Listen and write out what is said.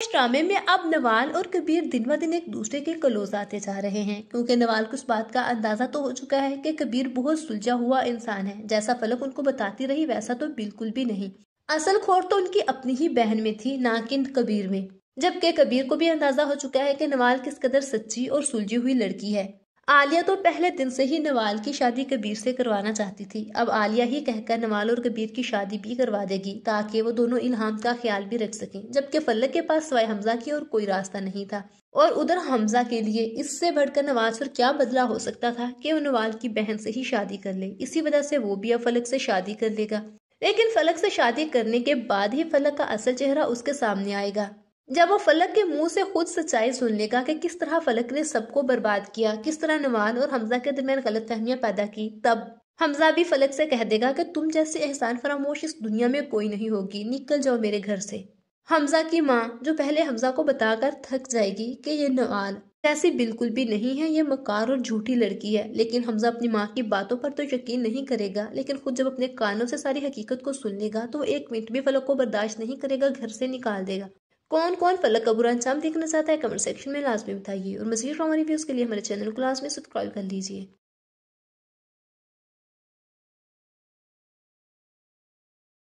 इस ड्रामे में अब नवाल और कबीर दिन ब दिन एक दूसरे के क्लोज आते जा रहे हैं क्योंकि नवाल को इस बात का अंदाजा तो हो चुका है कि कबीर बहुत सुलझा हुआ इंसान है जैसा फलक उनको बताती रही वैसा तो बिल्कुल भी नहीं असल खोर तो उनकी अपनी ही बहन में थी ना कि कबीर में जबकि कबीर को भी अंदाजा हो चुका है कि नवाल किस कदर सच्ची और सुलझी हुई लड़की है आलिया तो पहले दिन से ही नवाल की शादी कबीर से करवाना चाहती थी अब आलिया ही कहकर नवाल और कबीर की शादी भी करवा देगी ताकि वो दोनों इल्हाम का ख्याल भी रख सकें जबकि फलक के पास सवाई हमजा की और कोई रास्ता नहीं था और उधर हमजा के लिए इससे बढ़कर नवाज पर क्या बदला हो सकता था कि वो नवाल की बहन से ही शादी कर ले इसी वजह से वो भी अब फलक से शादी कर लेगा लेकिन फलक से शादी करने के बाद ही फलक का असल चेहरा उसके सामने आएगा जब वो फलक के मुंह से खुद सच्चाई सुन लेगा कि किस तरह फलक ने सबको बर्बाद किया किस तरह नवान और हमजा के दरमियान गलत फहमियां पैदा की तब हमजा भी फलक से कह देगा कि तुम जैसे एहसान फरामोश इस दुनिया में कोई नहीं होगी निकल जाओ मेरे घर से हमजा की माँ जो पहले हमजा को बताकर थक जाएगी कि ये नवान ऐसी बिल्कुल भी नहीं है ये मकार और झूठी लड़की है लेकिन हमजा अपनी माँ की बातों पर तो यकीन नहीं करेगा लेकिन खुद जब अपने कानों से सारी हकीकत को सुन लेगा तो वो एक मिनट भी फलक को बर्दाश्त नहीं करेगा घर से निकाल देगा कौन कौन फलक का बुरा इंसान देखना चाहता है कमेंट सेक्शन में लाजमी बताइए और मजीद ड्रामा रिव्यूज़ के लिए हमारे चैनल को लाजमी सब्सक्राइब कर लीजिए